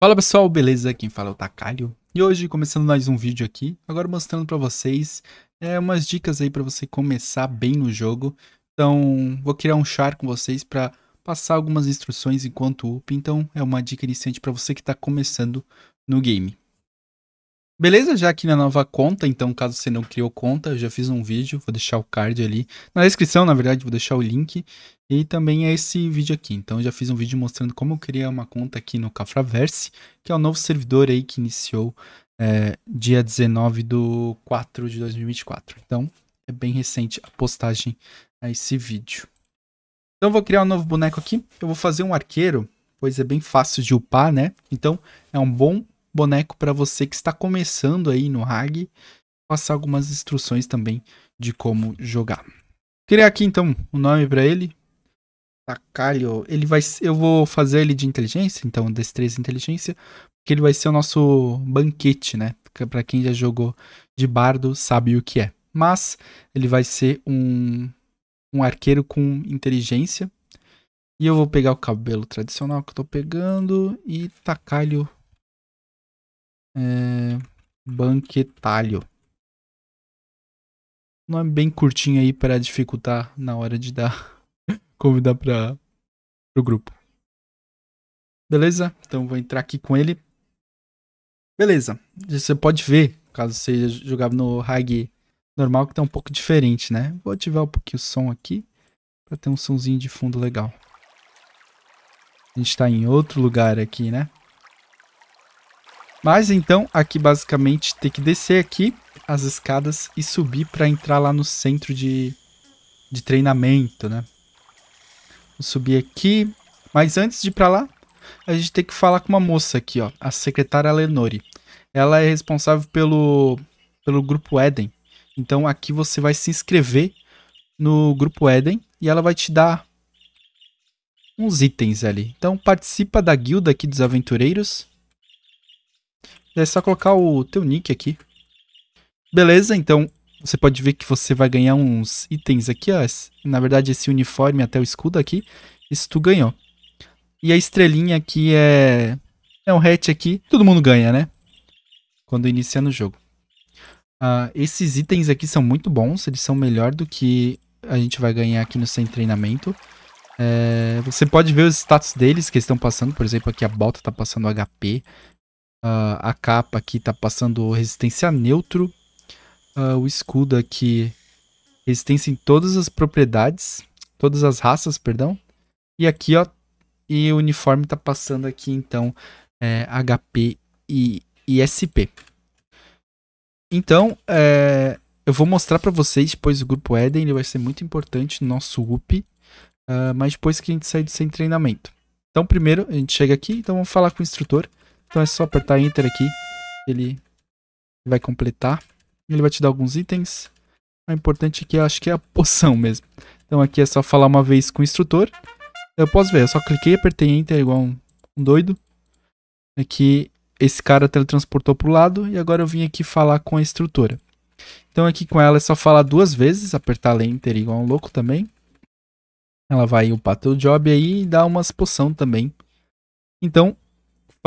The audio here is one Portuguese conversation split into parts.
Fala pessoal, beleza? Quem fala é o Takalho. E hoje começando mais um vídeo aqui, agora mostrando para vocês é, umas dicas aí para você começar bem no jogo. Então vou criar um char com vocês para passar algumas instruções enquanto up, então é uma dica iniciante para você que está começando no game. Beleza? Já aqui na nova conta, então caso você não criou conta, eu já fiz um vídeo, vou deixar o card ali. Na descrição, na verdade, vou deixar o link. E também é esse vídeo aqui. Então eu já fiz um vídeo mostrando como eu criar uma conta aqui no Cafraverse, que é o novo servidor aí que iniciou é, dia 19 do 4 de 2024. Então é bem recente a postagem a esse vídeo. Então vou criar um novo boneco aqui. Eu vou fazer um arqueiro, pois é bem fácil de upar, né? Então é um bom boneco para você que está começando aí no RAG, passar algumas instruções também de como jogar. Criar aqui então o um nome para ele. Tacalho, ele vai eu vou fazer ele de inteligência, então destreza e inteligência, porque ele vai ser o nosso banquete, né? Para quem já jogou de bardo, sabe o que é. Mas ele vai ser um um arqueiro com inteligência. E eu vou pegar o cabelo tradicional que eu tô pegando e tacalho Banquetalho. Nome bem curtinho aí para dificultar na hora de dar convidar para o grupo. Beleza? Então vou entrar aqui com ele. Beleza. Você pode ver, caso você jogava no Hag normal, que tá um pouco diferente, né? Vou ativar um pouquinho o som aqui para ter um sonzinho de fundo legal. A gente está em outro lugar aqui, né? Mas então aqui basicamente tem que descer aqui as escadas e subir para entrar lá no centro de, de treinamento, né? Vou subir aqui, mas antes de ir para lá, a gente tem que falar com uma moça aqui, ó, a secretária Lenore. Ela é responsável pelo pelo grupo Eden. Então aqui você vai se inscrever no grupo Eden e ela vai te dar uns itens ali. Então participa da guilda aqui dos aventureiros é só colocar o teu nick aqui. Beleza, então você pode ver que você vai ganhar uns itens aqui, ó. Na verdade, esse uniforme até o escudo aqui, isso tu ganhou. E a estrelinha aqui é... É um hatch aqui, todo mundo ganha, né? Quando inicia no jogo. Uh, esses itens aqui são muito bons, eles são melhor do que a gente vai ganhar aqui no sem treinamento. É, você pode ver os status deles que eles estão passando, por exemplo, aqui a bota está passando HP, Uh, a capa aqui tá passando resistência neutro. Uh, o escudo aqui, resistência em todas as propriedades, todas as raças, perdão. E aqui, ó, e o uniforme tá passando aqui, então, é, HP e, e SP. Então, é, eu vou mostrar para vocês depois o grupo Eden, ele vai ser muito importante no nosso UP, uh, ah, mas depois que a gente sair do sem treinamento. Então, primeiro, a gente chega aqui, então vamos falar com o instrutor. Então é só apertar Enter aqui. Ele vai completar. Ele vai te dar alguns itens. O importante aqui, é, acho que é a poção mesmo. Então aqui é só falar uma vez com o instrutor. Eu posso ver, eu só cliquei, apertei Enter é igual um, um doido. Aqui é esse cara teletransportou para o lado e agora eu vim aqui falar com a instrutora. Então aqui com ela é só falar duas vezes, apertar Enter é igual um louco também. Ela vai upar teu job aí e dar umas poção também. Então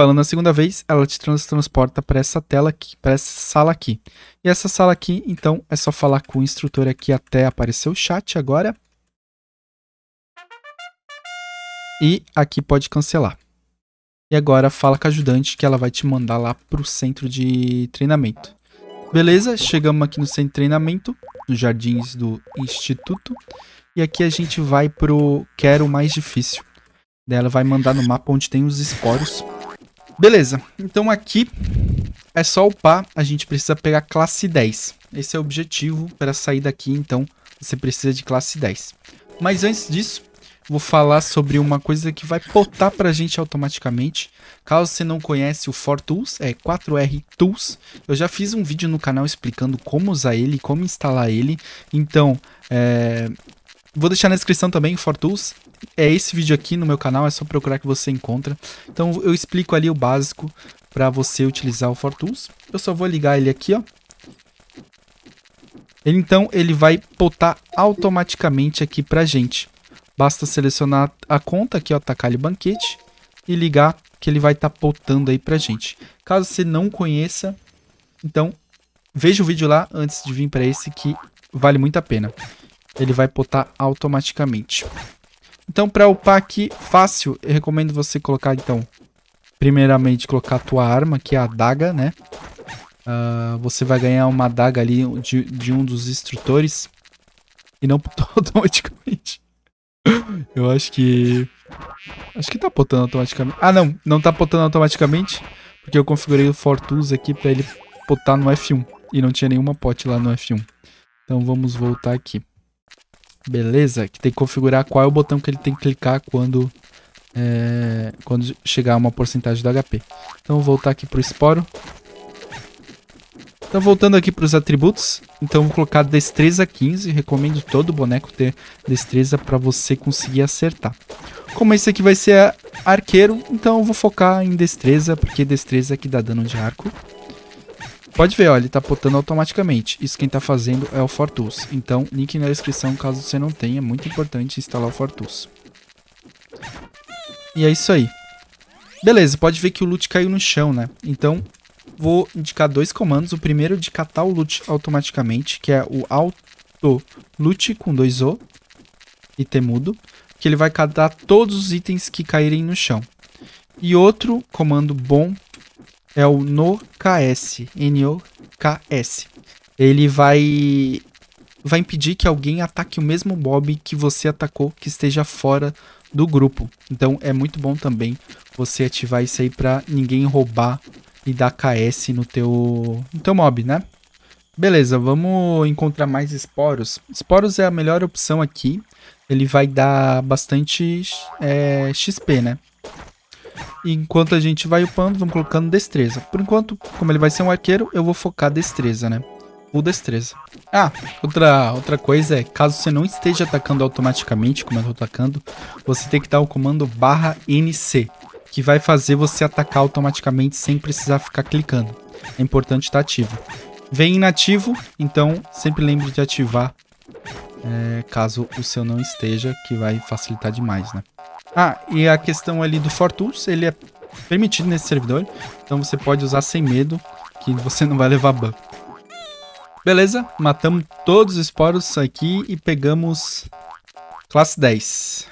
falando a segunda vez, ela te trans transporta para essa tela aqui, para essa sala aqui. E essa sala aqui, então, é só falar com o instrutor aqui até aparecer o chat agora. E aqui pode cancelar. E agora fala com a ajudante que ela vai te mandar lá para o centro de treinamento. Beleza, chegamos aqui no centro de treinamento, nos jardins do instituto. E aqui a gente vai pro quero mais difícil. Daí ela vai mandar no mapa onde tem os esporos Beleza, então aqui é só upar, a gente precisa pegar classe 10. Esse é o objetivo para sair daqui, então você precisa de classe 10. Mas antes disso, vou falar sobre uma coisa que vai potar para a gente automaticamente. Caso você não conhece o 4 Tools, é 4R Tools, eu já fiz um vídeo no canal explicando como usar ele, como instalar ele. Então, é... vou deixar na descrição também o 4 Tools, é esse vídeo aqui no meu canal, é só procurar que você encontra. Então eu explico ali o básico para você utilizar o ForTools. Eu só vou ligar ele aqui, ó. Ele, então ele vai potar automaticamente aqui pra gente. Basta selecionar a conta aqui, ó, tacar banquete e ligar que ele vai estar tá botando aí pra gente. Caso você não conheça, então veja o vídeo lá antes de vir para esse que vale muito a pena. Ele vai potar automaticamente. Então, para upar aqui fácil, eu recomendo você colocar, então, primeiramente, colocar a tua arma, que é a adaga, né? Uh, você vai ganhar uma adaga ali de, de um dos instrutores. E não automaticamente. eu acho que... Acho que tá potando automaticamente. Ah, não. Não tá potando automaticamente. Porque eu configurei o Fortus aqui para ele potar no F1. E não tinha nenhuma pote lá no F1. Então vamos voltar aqui. Beleza? Que tem que configurar qual é o botão que ele tem que clicar quando, é, quando chegar a uma porcentagem do HP. Então vou voltar aqui pro esporo. Então voltando aqui para os atributos, então vou colocar destreza 15, recomendo todo boneco ter destreza para você conseguir acertar. Como esse aqui vai ser arqueiro, então eu vou focar em destreza, porque destreza é que dá dano de arco. Pode ver, ó, ele tá potando automaticamente. Isso quem tá fazendo é o Fortus. Então, link na descrição caso você não tenha. É muito importante instalar o Fortus. E é isso aí. Beleza, pode ver que o loot caiu no chão, né? Então, vou indicar dois comandos. O primeiro é de catar o loot automaticamente, que é o auto loot com dois O e temudo, que ele vai catar todos os itens que caírem no chão. E outro comando bom é o NoKS. N-O-K-S. Ele vai vai impedir que alguém ataque o mesmo mob que você atacou que esteja fora do grupo. Então é muito bom também você ativar isso aí para ninguém roubar e dar KS no teu, no teu mob, né? Beleza, vamos encontrar mais esporos. Esporos é a melhor opção aqui. Ele vai dar bastante é, XP, né? enquanto a gente vai upando, vamos colocando destreza. Por enquanto, como ele vai ser um arqueiro, eu vou focar destreza, né? Ou destreza. Ah, outra, outra coisa é, caso você não esteja atacando automaticamente, como eu tô atacando, você tem que dar o comando barra NC, que vai fazer você atacar automaticamente sem precisar ficar clicando. É importante estar ativo. Vem inativo, então sempre lembre de ativar é, caso o seu não esteja, que vai facilitar demais, né? Ah, e a questão ali do Fortools, ele é permitido nesse servidor. Então você pode usar sem medo, que você não vai levar ban. Beleza, matamos todos os esporos aqui e pegamos classe 10.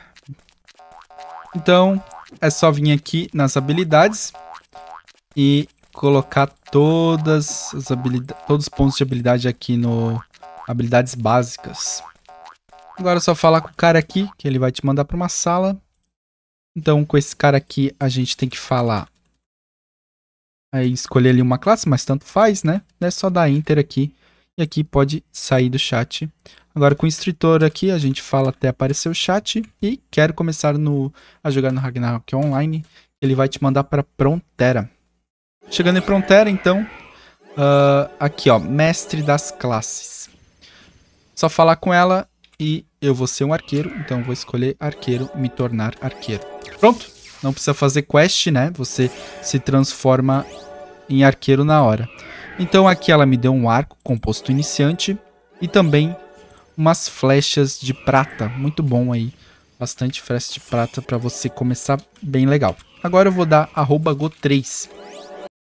Então, é só vir aqui nas habilidades e colocar todas as habilidades, todos os pontos de habilidade aqui no habilidades básicas. Agora é só falar com o cara aqui, que ele vai te mandar para uma sala então, com esse cara aqui, a gente tem que falar. Aí, escolher ali uma classe, mas tanto faz, né? É só dar Enter aqui. E aqui pode sair do chat. Agora, com o instrutor aqui, a gente fala até aparecer o chat. E quero começar no, a jogar no Ragnarok Online. Ele vai te mandar para Prontera. Chegando em Prontera, então... Uh, aqui, ó. Mestre das classes. Só falar com ela e eu vou ser um arqueiro, então vou escolher arqueiro, me tornar arqueiro. Pronto, não precisa fazer quest, né? Você se transforma em arqueiro na hora. Então aqui ela me deu um arco composto iniciante e também umas flechas de prata, muito bom aí. Bastante flecha de prata para você começar bem legal. Agora eu vou dar arroba go3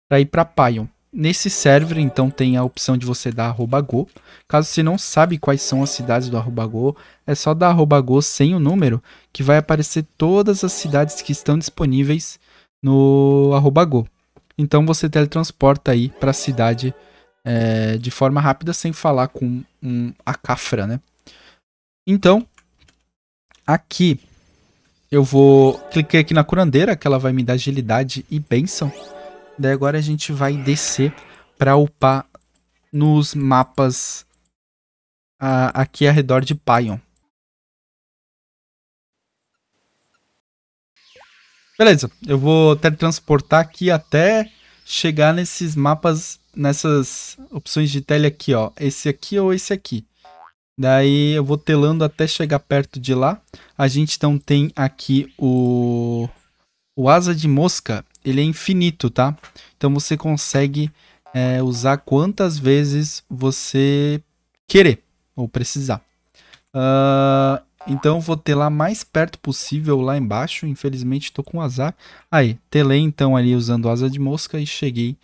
para ir para Pion. Nesse server, então, tem a opção de você dar arroba go. Caso você não sabe quais são as cidades do arroba go, é só dar arroba go sem o número, que vai aparecer todas as cidades que estão disponíveis no arroba go. Então você teletransporta aí para a cidade é, de forma rápida, sem falar com um, a cafra, né? Então, aqui eu vou cliquei aqui na curandeira, que ela vai me dar agilidade e bênção. Daí agora a gente vai descer para upar nos mapas uh, aqui ao redor de Pion. Beleza, eu vou teletransportar aqui até chegar nesses mapas, nessas opções de tele aqui, ó. Esse aqui ou esse aqui. Daí eu vou telando até chegar perto de lá. A gente então tem aqui o, o Asa de Mosca, ele é infinito, tá? Então você consegue é, usar quantas vezes você querer ou precisar. Uh, então vou ter lá mais perto possível lá embaixo. Infelizmente estou com azar. Aí, telei então ali usando asa de mosca e cheguei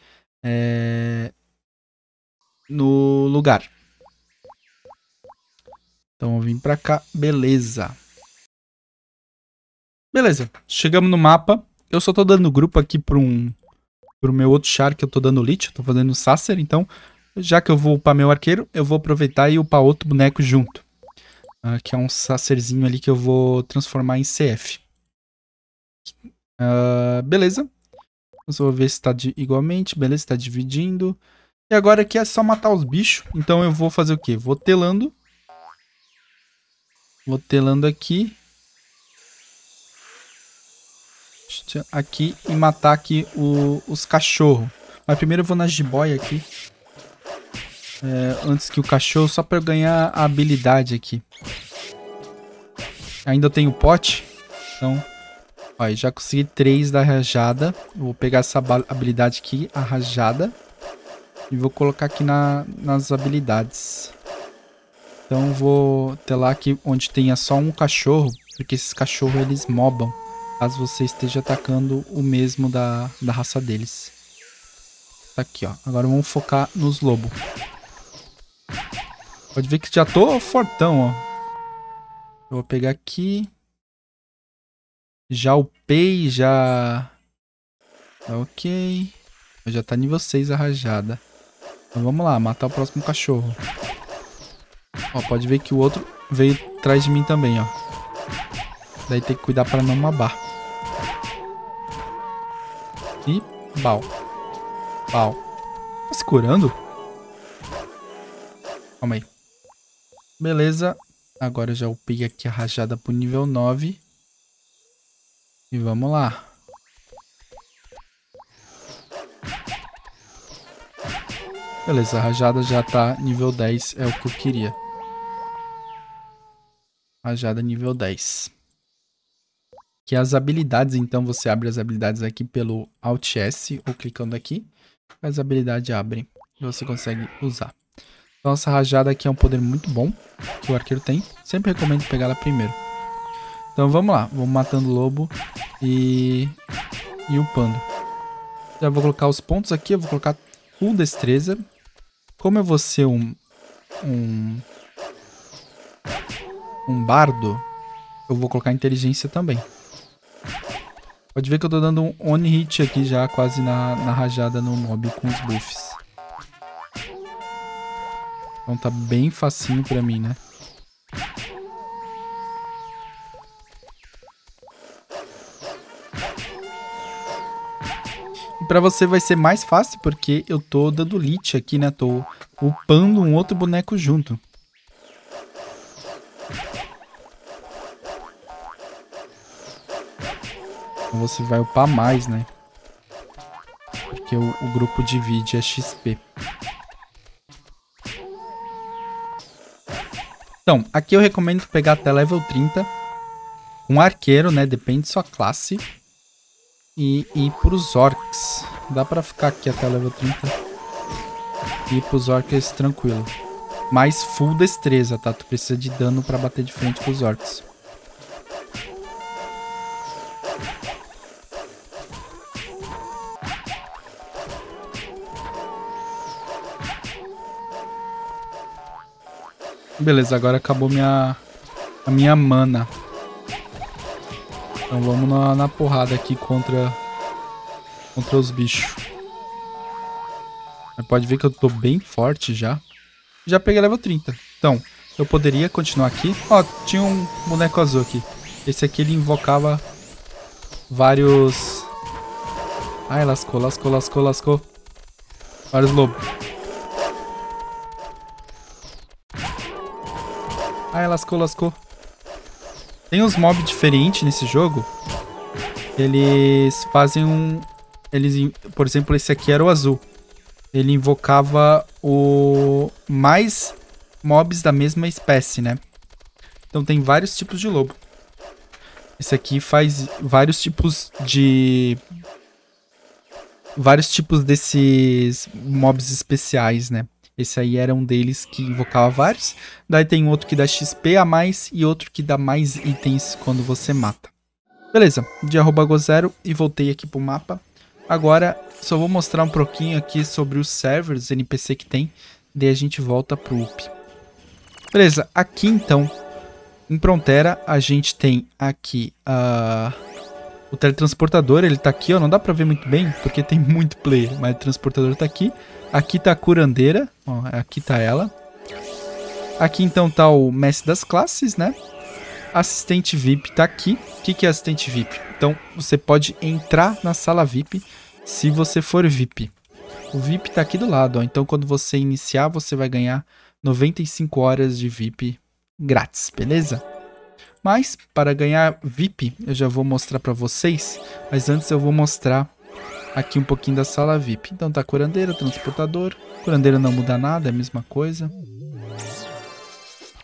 é, no lugar. Então eu vim para cá, beleza. Beleza, chegamos no mapa. Eu só tô dando grupo aqui um pro meu outro char que eu tô dando lit, eu tô fazendo Sacer, então já que eu vou upar meu arqueiro, eu vou aproveitar e upar outro boneco junto. Uh, que é um Sacerzinho ali que eu vou transformar em CF. Uh, ah, beleza. Vamos ver se tá igualmente, beleza, tá dividindo. E agora aqui é só matar os bichos, então eu vou fazer o quê? Vou telando. Vou telando aqui. aqui e matar aqui o, os cachorros. Mas primeiro eu vou na jiboia aqui. É, antes que o cachorro, só pra eu ganhar a habilidade aqui. Ainda eu tenho pote. Então, ó, já consegui 3 da rajada. vou pegar essa habilidade aqui, a rajada. E vou colocar aqui na, nas habilidades. Então vou ter lá aqui onde tenha só um cachorro. Porque esses cachorros eles mobam caso você esteja atacando o mesmo da, da raça deles. Tá aqui, ó. Agora vamos focar nos lobos. Pode ver que já tô fortão, ó. Eu vou pegar aqui. Já upei, já... Tá ok. Já tá nível 6 a rajada. Então vamos lá, matar o próximo cachorro. Ó, pode ver que o outro veio atrás de mim também, ó. Daí tem que cuidar pra não mabar. Bal. Bal. Tá se curando? Calma aí. Beleza. Agora eu já upei aqui a rajada pro nível 9. E vamos lá. Beleza, a rajada já tá nível 10, é o que eu queria. Rajada nível 10 que é as habilidades. Então você abre as habilidades aqui pelo Alt S ou clicando aqui. As habilidades abrem e você consegue usar. nossa então, rajada aqui é um poder muito bom que o arqueiro tem. Sempre recomendo pegar ela primeiro. Então vamos lá, vamos matando o lobo e, e upando. Já vou colocar os pontos aqui, eu vou colocar full destreza. Como eu vou ser um, um, um bardo, eu vou colocar inteligência também. Pode ver que eu tô dando um on hit aqui já, quase na, na rajada no mob com os buffs. Então tá bem facinho pra mim, né? E pra você vai ser mais fácil porque eu tô dando lit aqui, né? Tô upando um outro boneco junto. você vai upar mais, né? Porque o, o grupo divide a é XP. Então, aqui eu recomendo pegar até level 30. Um arqueiro, né? Depende de sua classe. E ir pros orcs. Dá pra ficar aqui até level 30. E ir pros orcs tranquilo. Mas full destreza, tá? Tu precisa de dano pra bater de frente com os orcs. Beleza, agora acabou minha a minha mana. Então vamos na, na porrada aqui contra contra os bichos. Mas pode ver que eu tô bem forte já. Já peguei level 30. Então, eu poderia continuar aqui. Ó, tinha um boneco azul aqui. Esse aqui ele invocava vários... Ai, lascou, lascou, lascou, lascou. Vários lobos. Ai, ah, lascou, lascou. Tem uns mobs diferentes nesse jogo. Eles fazem um... Eles, por exemplo, esse aqui era o azul. Ele invocava o... Mais mobs da mesma espécie, né? Então tem vários tipos de lobo. Esse aqui faz vários tipos de... Vários tipos desses mobs especiais, né? Esse aí era um deles que invocava vários. Daí tem outro que dá XP a mais e outro que dá mais itens quando você mata. Beleza, de arroba gozero e voltei aqui pro mapa. Agora só vou mostrar um pouquinho aqui sobre os servers NPC que tem. Daí a gente volta pro UP. Beleza, aqui então, em Prontera, a gente tem aqui a... Ah, o teletransportador, ele tá aqui, ó. Não dá pra ver muito bem, porque tem muito player, mas o transportador tá aqui. Aqui tá a curandeira. Ó, aqui tá ela. Aqui então tá o mestre das classes, né? Assistente VIP tá aqui. O que, que é assistente VIP? Então você pode entrar na sala VIP se você for VIP. O VIP tá aqui do lado, ó. Então quando você iniciar, você vai ganhar 95 horas de VIP grátis, beleza? Mas para ganhar VIP, eu já vou mostrar para vocês, mas antes eu vou mostrar Aqui um pouquinho da sala VIP. Então tá curandeira, transportador. Curandeira não muda nada, é a mesma coisa.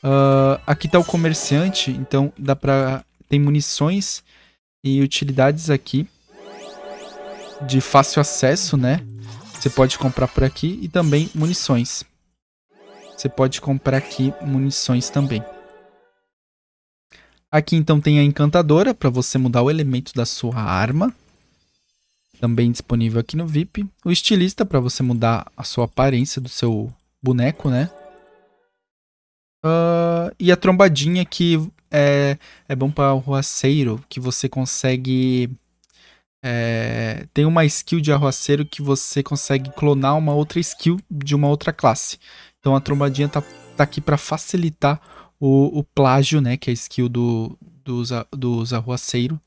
Uh, aqui tá o comerciante, então dá pra... Tem munições e utilidades aqui. De fácil acesso, né? Você pode comprar por aqui e também munições. Você pode comprar aqui munições também. Aqui então tem a encantadora para você mudar o elemento da sua arma também disponível aqui no VIP. O estilista para você mudar a sua aparência do seu boneco, né? Uh, e a trombadinha que é, é bom para o arruaceiro, que você consegue... É, tem uma skill de arruaceiro que você consegue clonar uma outra skill de uma outra classe. Então a trombadinha tá, tá aqui para facilitar o, o, plágio, né? Que é a skill do, dos, dos arruaceiros.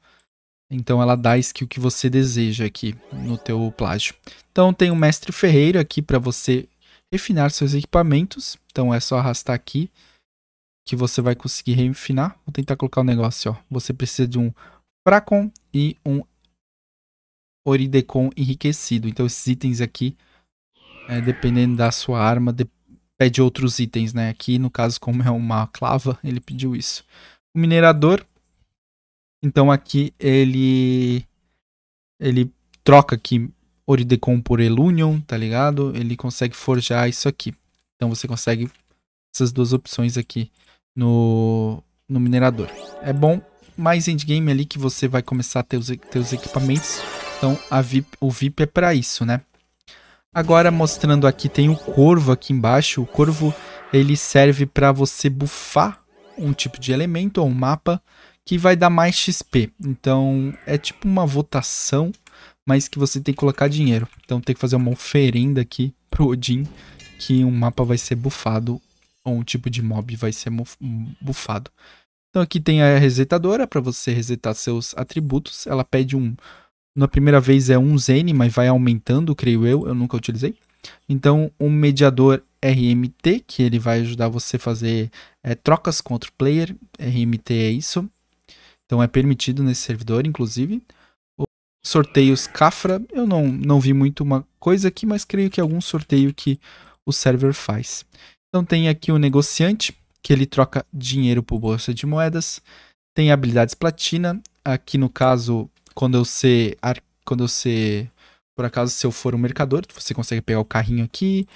Então ela dá a skill que você deseja aqui no teu plágio. Então tem o Mestre Ferreiro aqui para você refinar seus equipamentos. Então é só arrastar aqui que você vai conseguir refinar. Vou tentar colocar o um negócio, ó. Você precisa de um Fracon e um Oridecon enriquecido. Então esses itens aqui, é, dependendo da sua arma, de, pede outros itens, né? Aqui, no caso, como é uma clava, ele pediu isso. O minerador, então aqui ele ele troca aqui Oridecon por Elunion, tá ligado? Ele consegue forjar isso aqui. Então você consegue essas duas opções aqui no, no minerador. É bom, mais endgame ali que você vai começar a ter os, ter os equipamentos. Então a VIP, o VIP é para isso, né? Agora mostrando aqui, tem o corvo aqui embaixo. O corvo ele serve para você buffar um tipo de elemento ou um mapa que vai dar mais XP. Então é tipo uma votação, mas que você tem que colocar dinheiro. Então tem que fazer uma oferenda aqui pro Odin, que um mapa vai ser bufado, ou um tipo de mob vai ser bufado. Então aqui tem a resetadora para você resetar seus atributos. Ela pede um. Na primeira vez é um Zen, mas vai aumentando, creio eu. Eu nunca utilizei. Então, um mediador RMT, que ele vai ajudar você a fazer é, trocas contra o player. RMT é isso. Então é permitido nesse servidor, inclusive. Sorteios Cafra, eu não, não vi muito uma coisa aqui, mas creio que é algum sorteio que o server faz. Então tem aqui o negociante, que ele troca dinheiro por bolsa de moedas. Tem habilidades platina, aqui no caso, quando eu ser, quando eu ser, por acaso se eu for um mercador, você consegue pegar o carrinho aqui,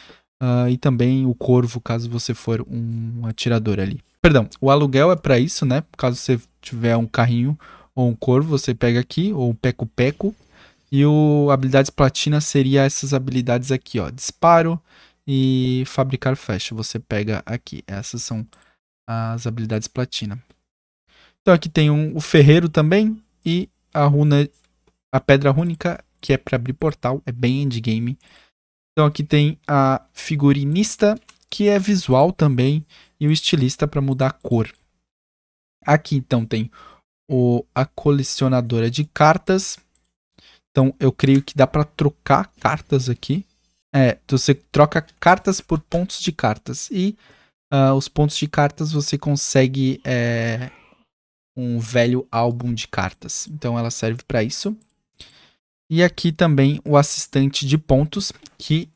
uh, e também o corvo, caso você for um atirador ali. Perdão, o aluguel é para isso, né? Caso você tiver um carrinho ou um corvo, você pega aqui, ou um peco-peco. E o habilidades platina seria essas habilidades aqui, ó. Disparo e fabricar flecha. Você pega aqui. Essas são as habilidades platina. Então aqui tem um, o ferreiro também e a runa, a pedra rúnica, que é para abrir portal, é bem endgame. game então aqui tem a figurinista, que é visual também, e o estilista para mudar a cor. Aqui então tem o, a colecionadora de cartas. Então eu creio que dá para trocar cartas aqui. É, então, você troca cartas por pontos de cartas. E uh, os pontos de cartas você consegue é, um velho álbum de cartas. Então ela serve para isso. E aqui também o assistente de pontos, que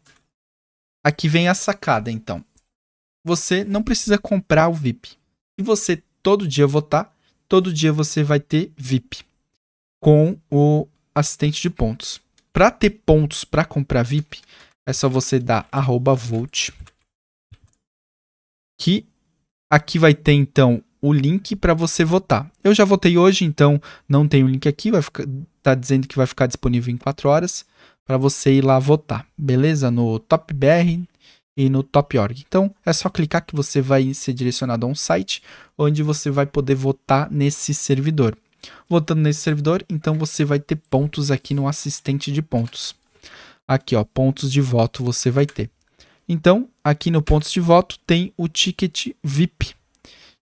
aqui vem a sacada, então. Você não precisa comprar o VIP. E você todo dia votar, tá, todo dia você vai ter VIP com o assistente de pontos. Para ter pontos para comprar VIP, é só você dar arroba volt. Que aqui vai ter então o link para você votar. Eu já votei hoje, então não tem o link aqui, vai ficar, tá dizendo que vai ficar disponível em 4 horas para você ir lá votar, beleza? No TopBR e no TopOrg. Então é só clicar que você vai ser direcionado a um site onde você vai poder votar nesse servidor. Votando nesse servidor, então você vai ter pontos aqui no assistente de pontos. Aqui, ó, pontos de voto você vai ter. Então, aqui no pontos de voto tem o ticket VIP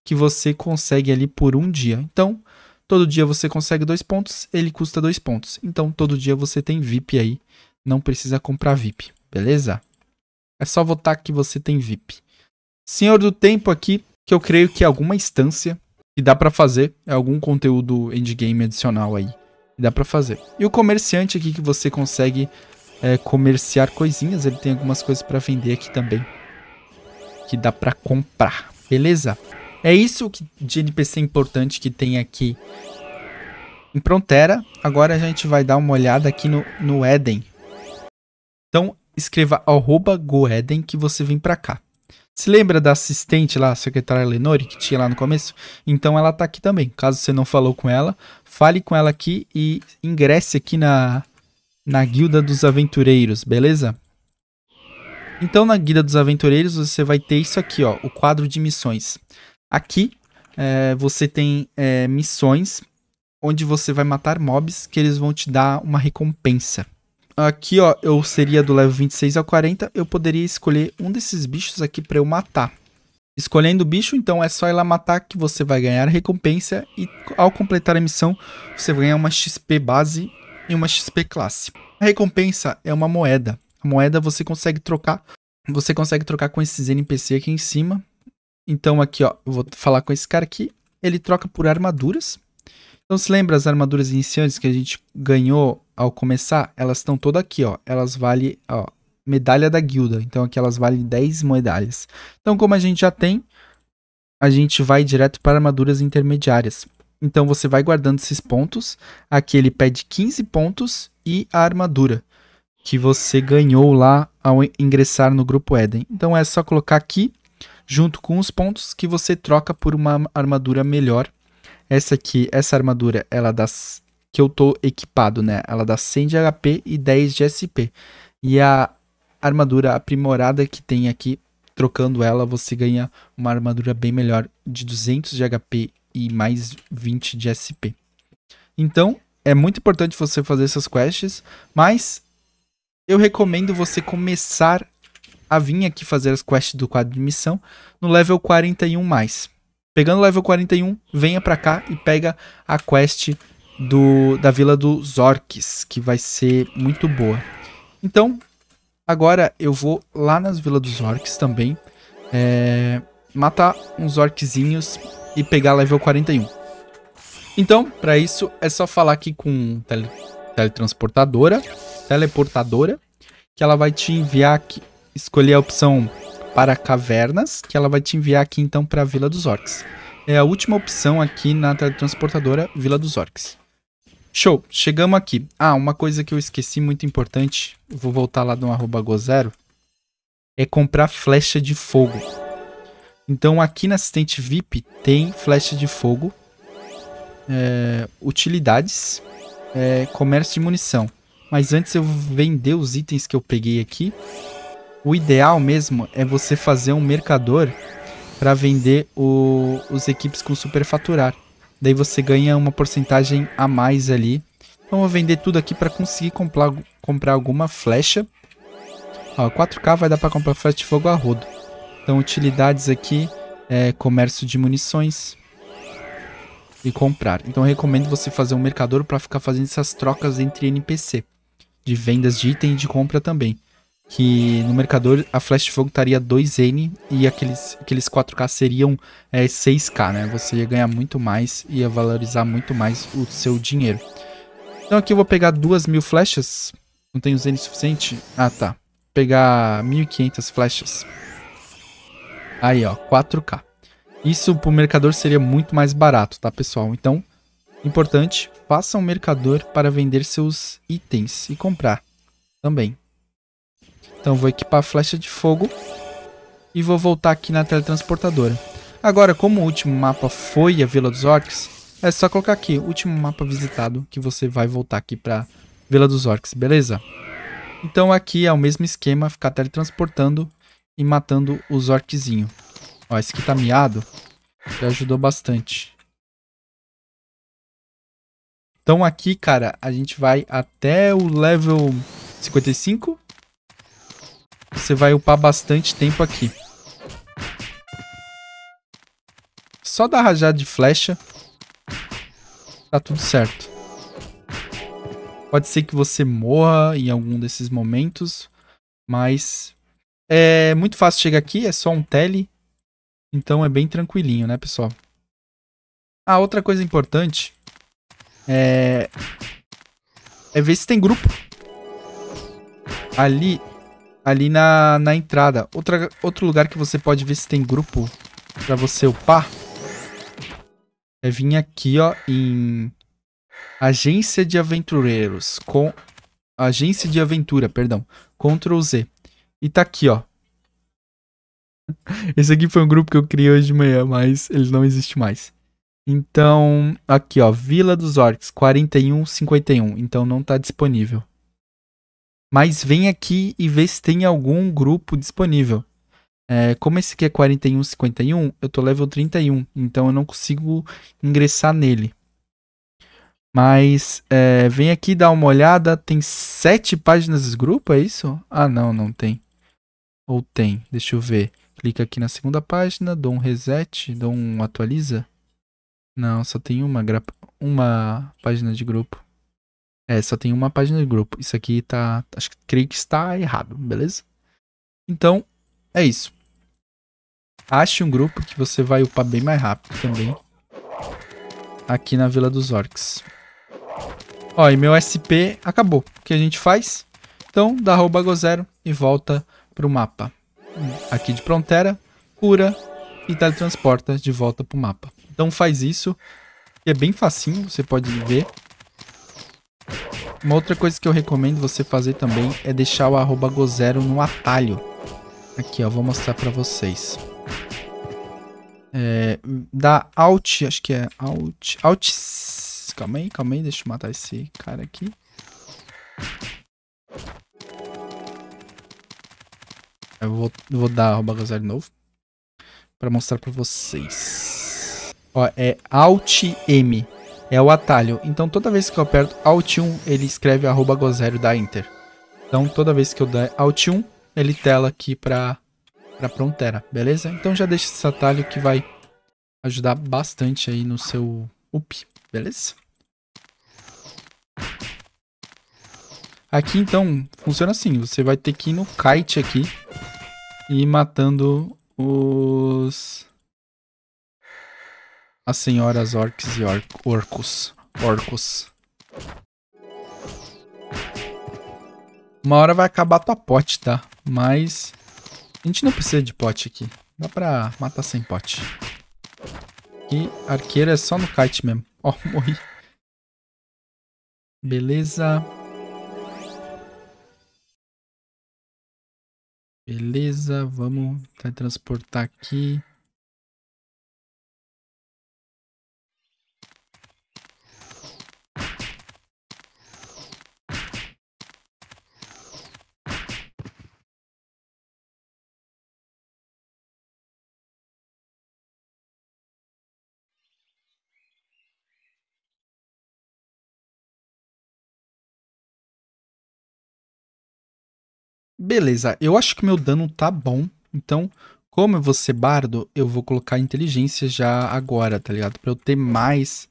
que você consegue ali por um dia. Então, todo dia você consegue dois pontos, ele custa dois pontos. Então, todo dia você tem VIP aí, não precisa comprar VIP, beleza? É só votar que você tem VIP. Senhor do Tempo aqui, que eu creio que é alguma instância que dá para fazer, é algum conteúdo endgame adicional aí que dá para fazer. E o comerciante aqui que você consegue é, comerciar coisinhas, ele tem algumas coisas para vender aqui também que dá para comprar, beleza? É isso que, de NPC importante que tem aqui em Prontera. Agora a gente vai dar uma olhada aqui no, no Eden. Então, escreva arroba goeden que você vem para cá. Se lembra da assistente lá, a secretária Lenore, que tinha lá no começo? Então ela tá aqui também. Caso você não falou com ela, fale com ela aqui e ingresse aqui na, na Guilda dos Aventureiros, beleza? Então na Guilda dos Aventureiros você vai ter isso aqui, ó, o quadro de missões. Aqui é, você tem é, missões onde você vai matar mobs que eles vão te dar uma recompensa. Aqui, ó, eu seria do level 26 ao 40, eu poderia escolher um desses bichos aqui para eu matar. Escolhendo o bicho, então é só ir lá matar que você vai ganhar recompensa e ao completar a missão, você vai ganhar uma XP base e uma XP classe. A recompensa é uma moeda. A moeda você consegue trocar, você consegue trocar com esses NPC aqui em cima então aqui, ó, eu vou falar com esse cara aqui. Ele troca por armaduras. Então se lembra as armaduras iniciantes que a gente ganhou ao começar? Elas estão todas aqui, ó. Elas valem, ó, medalha da guilda. Então aqui elas valem 10 medalhas. Então como a gente já tem, a gente vai direto para armaduras intermediárias. Então você vai guardando esses pontos. Aqui ele pede 15 pontos e a armadura que você ganhou lá ao ingressar no grupo Eden. Então é só colocar aqui junto com os pontos que você troca por uma armadura melhor. Essa aqui, essa armadura, ela dá que eu tô equipado, né? Ela dá 100 de HP e 10 de SP. E a armadura aprimorada que tem aqui, trocando ela, você ganha uma armadura bem melhor de 200 de HP e mais 20 de SP. Então, é muito importante você fazer essas quests, mas eu recomendo você começar a vir aqui fazer as quests do quadro de missão no level 41 mais. Pegando o level 41, venha para cá e pega a quest do, da Vila dos Orques, que vai ser muito boa. Então, agora eu vou lá nas Vila dos Orques também, é, matar uns orquezinhos e pegar level 41. Então, para isso, é só falar aqui com tele, teletransportadora, teleportadora, que ela vai te enviar aqui escolher a opção para cavernas, que ela vai te enviar aqui então para a Vila dos Orcs. É a última opção aqui na teletransportadora Vila dos Orcs. Show, chegamos aqui. Ah, uma coisa que eu esqueci muito importante, vou voltar lá no arroba gozero, é comprar flecha de fogo. Então aqui na assistente VIP tem flecha de fogo, é, utilidades, é, comércio de munição. Mas antes eu vender os itens que eu peguei aqui o ideal mesmo é você fazer um mercador para vender o, os equipes com superfaturar. Daí você ganha uma porcentagem a mais ali. Então eu vou vender tudo aqui para conseguir comprar, comprar alguma flecha. Ó, 4K vai dar para comprar flecha de fogo a rodo. Então utilidades aqui é comércio de munições e comprar. Então eu recomendo você fazer um mercador para ficar fazendo essas trocas entre NPC de vendas de item e de compra também que no mercador a flash de fogo estaria 2N e aqueles, aqueles 4K seriam é, 6K, né? Você ia ganhar muito mais, ia valorizar muito mais o seu dinheiro. Então aqui eu vou pegar 2.000 flechas. Não tenho Zen suficiente? Ah, tá. Vou pegar 1.500 flechas. Aí, ó. 4K. Isso pro mercador seria muito mais barato, tá, pessoal? Então, importante, faça um mercador para vender seus itens e comprar também. Então vou equipar a flecha de fogo e vou voltar aqui na teletransportadora. Agora, como o último mapa foi a Vila dos Orcs, é só colocar aqui, último mapa visitado, que você vai voltar aqui para Vila dos Orcs, beleza? Então aqui é o mesmo esquema, ficar teletransportando e matando os orczinho. Ó, esse aqui tá miado, já ajudou bastante. Então aqui, cara, a gente vai até o level 55, você vai upar bastante tempo aqui. Só dar rajada de flecha. Tá tudo certo. Pode ser que você morra em algum desses momentos. Mas é muito fácil chegar aqui. É só um tele. Então é bem tranquilinho, né, pessoal? Ah, outra coisa importante é... é ver se tem grupo. Ali ali na, na entrada. Outra, outro lugar que você pode ver se tem grupo pra você upar é vir aqui, ó, em Agência de Aventureiros com Agência de Aventura, perdão, Ctrl Z. E tá aqui, ó. Esse aqui foi um grupo que eu criei hoje de manhã, mas ele não existe mais. Então, aqui, ó, Vila dos Orcs, 4151. Então não tá disponível mas vem aqui e vê se tem algum grupo disponível. É, como esse aqui é 4151, eu tô level 31, então eu não consigo ingressar nele. Mas é, vem aqui dar uma olhada, tem sete páginas de grupo, é isso? Ah não, não tem. Ou tem, deixa eu ver. Clica aqui na segunda página, dou um reset, dou um atualiza. Não, só tem uma, uma página de grupo. É, só tem uma página de grupo. Isso aqui tá. Acho que creio que está errado, beleza? Então, é isso. Ache um grupo que você vai upar bem mais rápido também. Aqui na Vila dos Orcs. Ó, e meu SP acabou. O que a gente faz? Então, dá Go zero e volta pro mapa. Aqui de Prontera, cura e teletransporta de volta pro mapa. Então faz isso, que é bem facinho, você pode ver. Uma outra coisa que eu recomendo você fazer também é deixar o arroba gozero no atalho. Aqui, ó, vou mostrar para vocês. É, da Alt, acho que é Alt, Alt, calma aí, calma aí, deixa eu matar esse cara aqui. Eu vou, vou dar arroba gozero de novo para mostrar para vocês. Ó, é Alt M é o atalho. Então toda vez que eu aperto Alt1, ele escreve arroba gosério da Inter. Então toda vez que eu der Alt1, ele tela aqui para para Prontera, beleza? Então já deixa esse atalho que vai ajudar bastante aí no seu up, beleza? Aqui então funciona assim, você vai ter que ir no kite aqui e ir matando os as senhoras orcs e or orcos. Orcos. Uma hora vai acabar tua pote, tá? Mas a gente não precisa de pote aqui. Dá pra matar sem pote. E arqueiro é só no kite mesmo. Ó, oh, morri. Beleza. Beleza, vamos transportar aqui. Beleza, eu acho que meu dano tá bom. Então, como eu vou ser bardo, eu vou colocar inteligência já agora, tá ligado? Pra eu ter mais...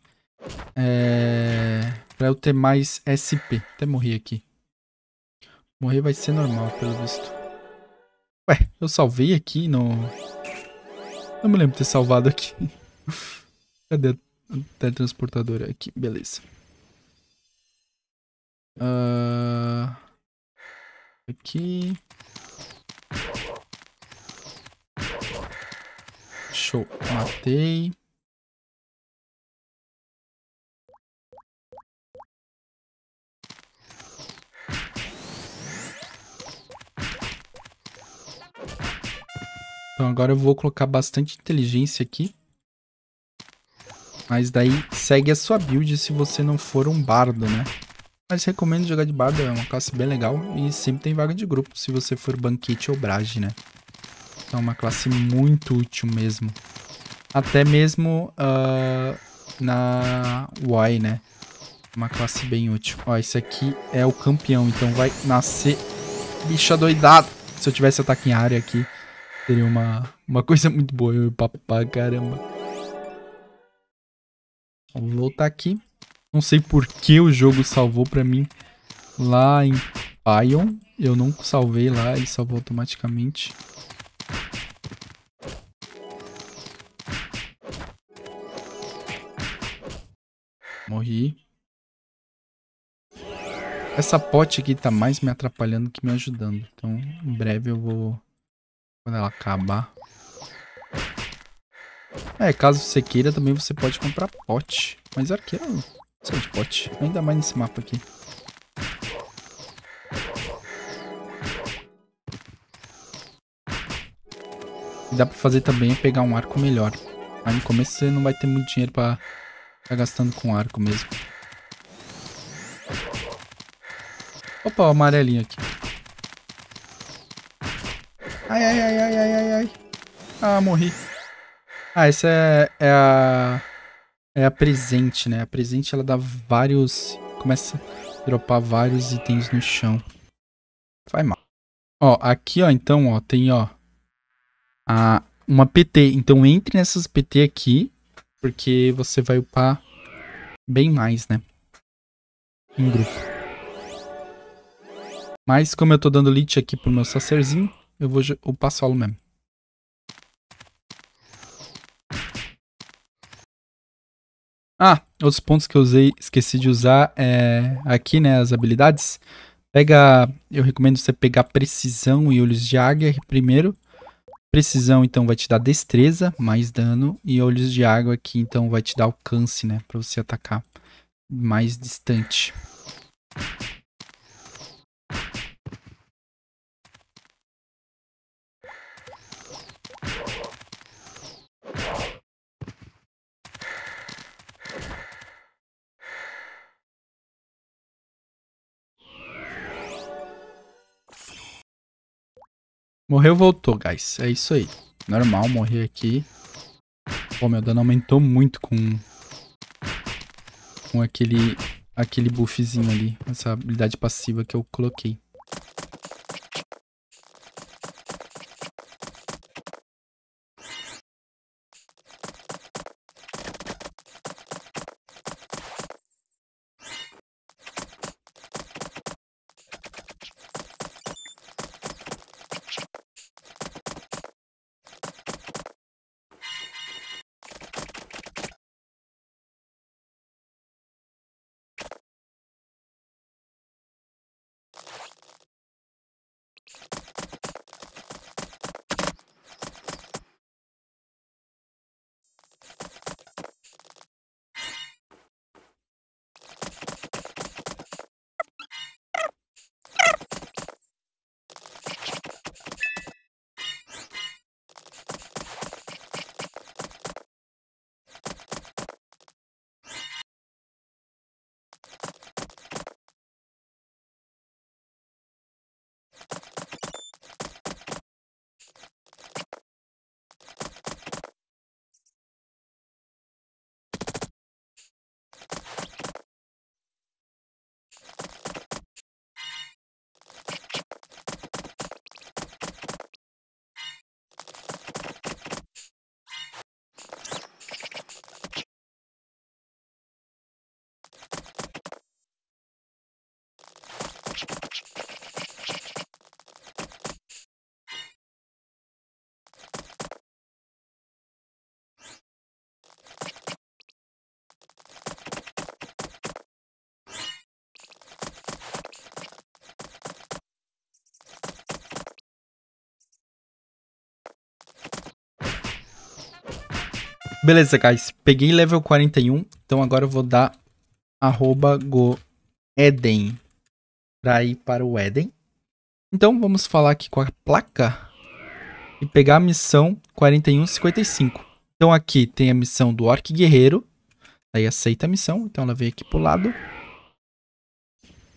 É... Pra eu ter mais SP. Até morri aqui. Morrer vai ser normal, pelo visto. Ué, eu salvei aqui no... Não me lembro de ter salvado aqui. Cadê a teletransportadora? Aqui, beleza. Uh... Aqui. Show. Matei. Então agora eu vou colocar bastante inteligência aqui. Mas daí segue a sua build se você não for um bardo, né? Mas recomendo jogar de bardo, é uma classe bem legal e sempre tem vaga de grupo se você for banquete ou brage, né? Então é uma classe muito útil mesmo. Até mesmo uh, na Y, né? Uma classe bem útil. Ó, esse aqui é o campeão, então vai nascer bicha doidado. Se eu tivesse ataque em área aqui, seria uma, uma coisa muito boa. Eu papá, caramba. Vamos voltar aqui. Não sei por que o jogo salvou pra mim lá em Pion. Eu não salvei lá, ele salvou automaticamente. Morri. Essa pote aqui tá mais me atrapalhando que me ajudando. Então, em breve eu vou... Quando ela acabar... É, caso você queira, também você pode comprar pote. Mas arqueiro... É Sandbot. Ainda mais nesse mapa aqui. que dá pra fazer também é pegar um arco melhor. Aí no começo você não vai ter muito dinheiro pra ficar gastando com arco mesmo. Opa, o amarelinho aqui. Ai, ai, ai, ai, ai, ai, ai. Ah, morri. Ah, essa é, é a... É a presente, né? A presente ela dá vários. Começa a dropar vários itens no chão. Vai mal. Ó, aqui, ó, então, ó, tem, ó. A, uma PT. Então entre nessas PT aqui. Porque você vai upar bem mais, né? Em grupo. Mas como eu tô dando lit aqui pro meu sacerzinho, eu vou upar solo mesmo. Ah, outros pontos que eu usei, esqueci de usar é aqui, né, as habilidades. Pega, eu recomendo você pegar precisão e olhos de águia primeiro. Precisão então vai te dar destreza, mais dano e olhos de água aqui então vai te dar alcance, né, para você atacar mais distante. Morreu, voltou, guys. É isso aí. Normal, morrer aqui. Pô, meu dano aumentou muito com... Com aquele... Aquele buffzinho ali. Essa habilidade passiva que eu coloquei. Beleza, guys. Peguei level 41. Então agora eu vou dar arroba go Eden para ir para o Eden. Então vamos falar aqui com a placa e pegar a missão 4155. Então aqui tem a missão do Orc Guerreiro. Aí aceita a missão. Então ela vem aqui pro lado.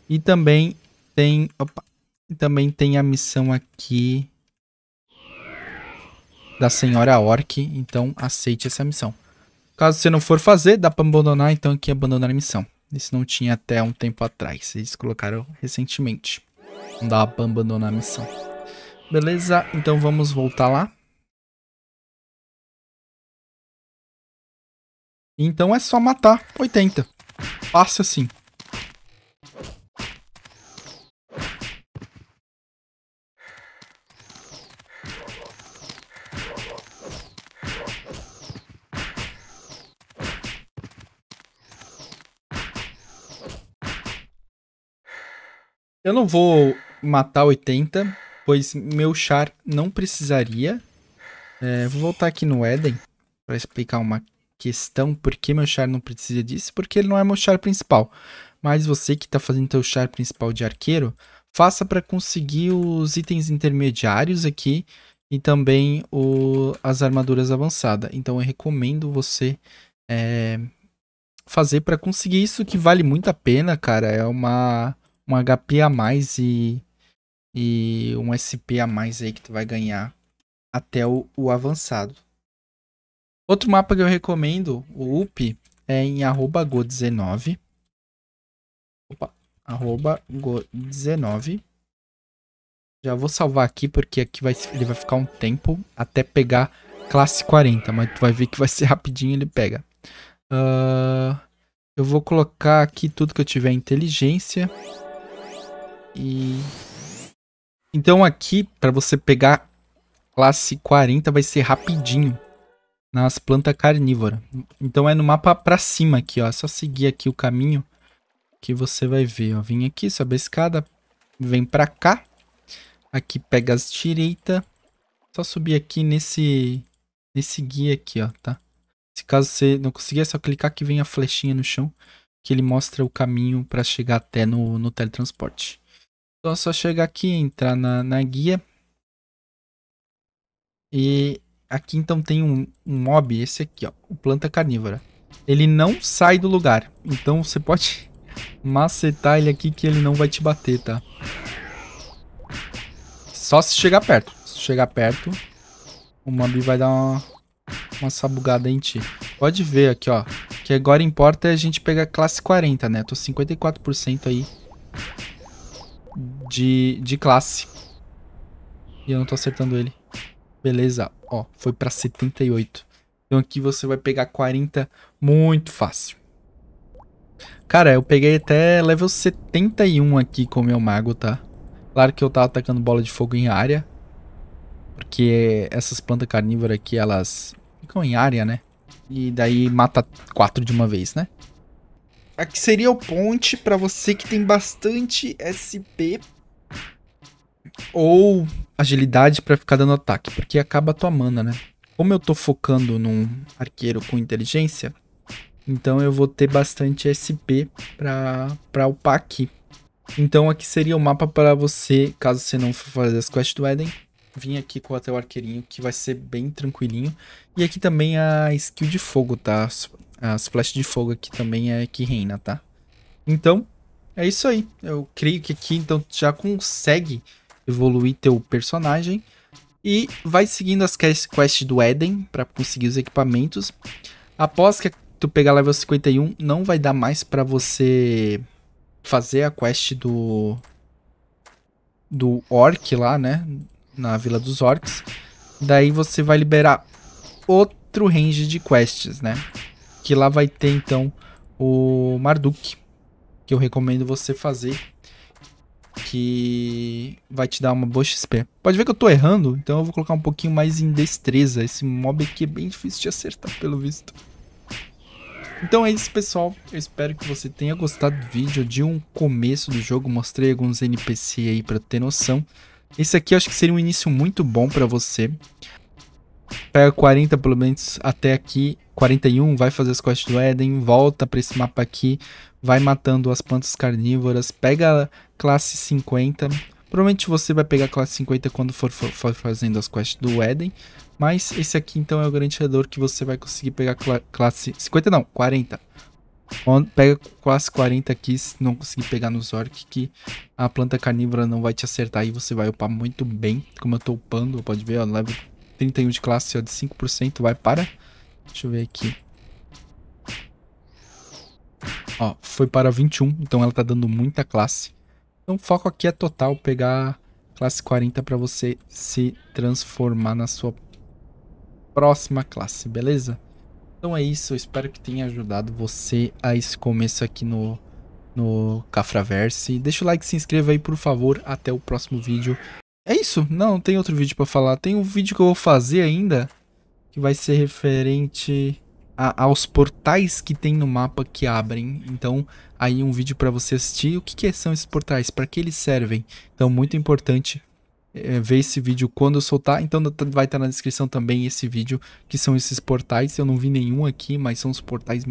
E também tem. Opa, e também tem a missão aqui da Senhora Orc, então aceite essa missão. Caso você não for fazer, dá para abandonar, então aqui abandonar a missão. Isso não tinha até um tempo atrás, eles colocaram recentemente. Não dá para abandonar a missão. Beleza, então vamos voltar lá. Então é só matar 80. Passa assim. Eu não vou matar 80, pois meu char não precisaria. É, vou voltar aqui no Eden para explicar uma questão por que meu char não precisa disso, porque ele não é meu char principal. Mas você que está fazendo seu char principal de arqueiro, faça para conseguir os itens intermediários aqui e também o, as armaduras avançadas. Então eu recomendo você é, fazer para conseguir isso que vale muito a pena, cara. É uma um HP a mais e, e um SP a mais aí que tu vai ganhar até o, o avançado. Outro mapa que eu recomendo, o UP, é em arroba go19. Opa, arroba go19. Já vou salvar aqui porque aqui vai, ele vai ficar um tempo até pegar classe 40, mas tu vai ver que vai ser rapidinho ele pega. Uh, eu vou colocar aqui tudo que eu tiver inteligência. E... Então aqui, para você pegar classe 40, vai ser rapidinho. Nas plantas carnívoras. Então é no mapa pra cima aqui, ó. É só seguir aqui o caminho que você vai ver, ó. Vim aqui, sobe a escada. Vem pra cá. Aqui pega as direita. Só subir aqui nesse... Nesse guia aqui, ó, tá? Se caso você não conseguir, é só clicar que vem a flechinha no chão, que ele mostra o caminho para chegar até no, no teletransporte. Então é só chegar aqui, entrar na, na guia. E aqui então tem um, um mob, esse aqui, ó, o planta carnívora. Ele não sai do lugar, então você pode macetar ele aqui que ele não vai te bater, tá? Só se chegar perto. Se chegar perto, o mob vai dar uma, uma sabugada em ti. Pode ver aqui, ó, que agora importa é a gente pegar classe 40, né? tô 54% aí de, de classe. E eu não tô acertando ele. Beleza, ó, foi pra 78. Então aqui você vai pegar 40 muito fácil. Cara, eu peguei até level 71 aqui com o meu mago, tá? Claro que eu tava atacando bola de fogo em área. Porque essas plantas carnívoras aqui, elas ficam em área, né? E daí mata quatro de uma vez, né? Aqui seria o ponte para você que tem bastante SP ou agilidade para ficar dando ataque, porque acaba a tua mana, né? Como eu tô focando num arqueiro com inteligência, então eu vou ter bastante SP pra, pra upar aqui. Então aqui seria o mapa para você, caso você não for fazer as quests do Eden, vir aqui com até o arqueirinho, que vai ser bem tranquilinho. E aqui também a skill de fogo, tá? As, as flechas de fogo aqui também é que reina, tá? Então, é isso aí. Eu creio que aqui então já consegue evoluir teu personagem. E vai seguindo as quests do Éden para conseguir os equipamentos. Após que tu pegar level 51, não vai dar mais para você fazer a quest do do orc lá, né? Na Vila dos Orcs. Daí você vai liberar outro range de quests, né? Que lá vai ter então o Marduk, que eu recomendo você fazer que vai te dar uma boa XP. Pode ver que eu tô errando, então eu vou colocar um pouquinho mais em destreza. Esse mob aqui é bem difícil de acertar, pelo visto. Então é isso, pessoal. Eu espero que você tenha gostado do vídeo de um começo do jogo. Mostrei alguns NPC aí pra ter noção. Esse aqui eu acho que seria um início muito bom pra você pega 40 pelo menos até aqui, 41, vai fazer as quests do Éden, volta para esse mapa aqui, vai matando as plantas carnívoras, pega a classe 50. Provavelmente você vai pegar a classe 50 quando for, for, for fazendo as quests do Éden, mas esse aqui então é o garantidor que você vai conseguir pegar cla classe 50 não, 40. Pega classe 40 aqui, se não conseguir pegar nos orcs que a planta carnívora não vai te acertar e você vai upar muito bem, como eu tô upando, pode ver, ó, level 31 de classe, ó, de 5% vai para... Deixa eu ver aqui. Ó, foi para 21, então ela tá dando muita classe. Então o foco aqui é total, pegar classe 40 para você se transformar na sua próxima classe, beleza? Então é isso, eu espero que tenha ajudado você a esse começo aqui no, no Cafraverse. Deixa o like, se inscreva aí, por favor. Até o próximo vídeo. É isso. Não, não tem outro vídeo para falar. Tem um vídeo que eu vou fazer ainda. Que vai ser referente a, aos portais que tem no mapa que abrem. Então, aí um vídeo para você assistir. O que, que são esses portais? Para que eles servem? Então, muito importante é, ver esse vídeo quando eu soltar. Então, vai estar tá na descrição também esse vídeo, que são esses portais. Eu não vi nenhum aqui, mas são os portais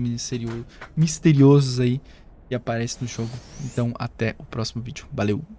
misteriosos aí que aparecem no jogo. Então, até o próximo vídeo. Valeu!